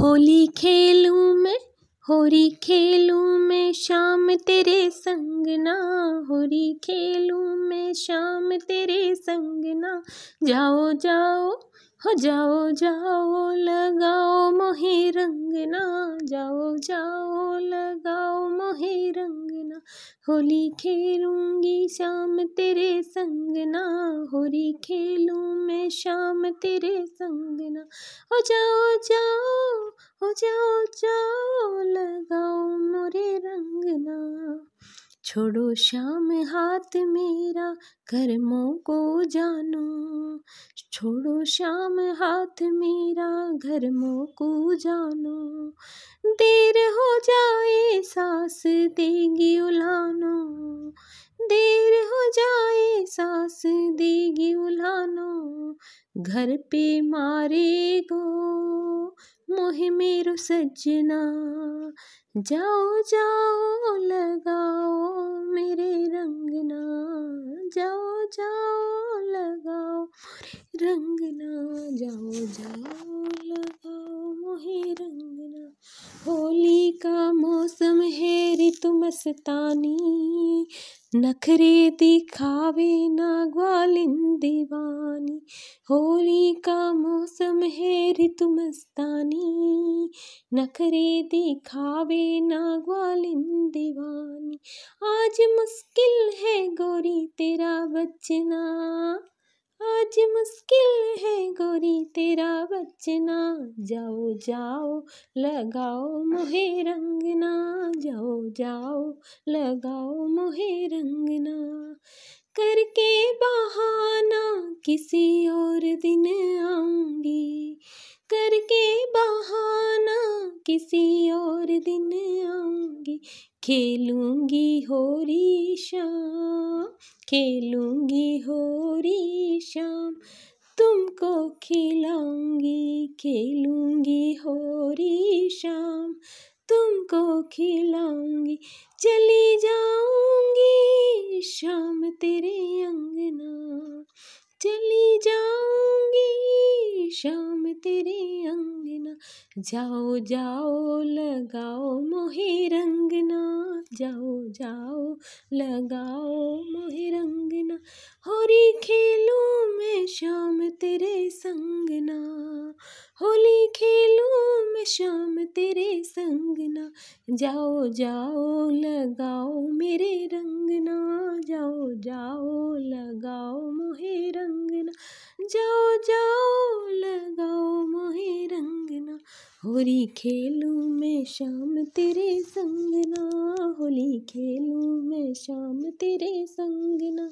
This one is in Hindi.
होली खेलू मैं होरी खेलूँ मैं शाम तेरे संग ना होरी खेलूँ मैं शाम तेरे संग ना जाओ जाओ हो जाओ जाओ लगाओ मोहे रंगना जाओ जाओ लगाओ मोहे रंगना होली खेलूँगी शाम तेरे संगना होली खेलूँ मैं शाम तेरे संगना हो जाओ जाओ हो जाओ जाओ लगाओ मोरे रंगना छोड़ो शाम हाथ मेरा कर्मों को जानो छोड़ो शाम हाथ मेरा घरमों को जानो देर हो जाए सांस देगी उलानो देर हो जाए सांस देगी उलानो घर पे मारे गो मोहे मेरो सजना जाओ जाओ लगाओ मेरे रंगना जाओ जाओ लगाओ रंगना जाओ जाओ लगाओ मोहे रंगना होली का मौसम है ऋतु मस्तानी नखरे दिखावे ना ग्वालिन दीवानी होली का मौसम है रितु मस्तानी नखरे दिखावे नाग्वालिन दीवानी आज मुश्किल है गोरी तेरा बचना आज मुश्किल है गोरी तेरा बचना जाओ जाओ लगाओ मुहे रंगना जाओ जाओ लगाओ मुहे रंगना करके बहाना किसी और दिन आऊंगी करके बहाना किसी और दिन आऊँगी खेलूँगी होरी शाम खेलूँगी होरी शाम तुमको खिलाऊँगी खेलूँगी होरी शाम तुमको खिलाऊंगी चली जाऊंगी शाम तेरे अंगना चली जाऊंगी शाम तेरी अंगना जाओ जाओ लगाओ मोहे रंगना जाओ जाओ लगाओ मोहे रंगना होली खेलू मैं शाम तेरे संगना होली खेलूं मैं शाम तेरे संगना जाओ जाओ लगाओ मेरे होली खेलूँ मैं शाम तेरे संग ना होली खेलूँ मैं शाम तेरे संग ना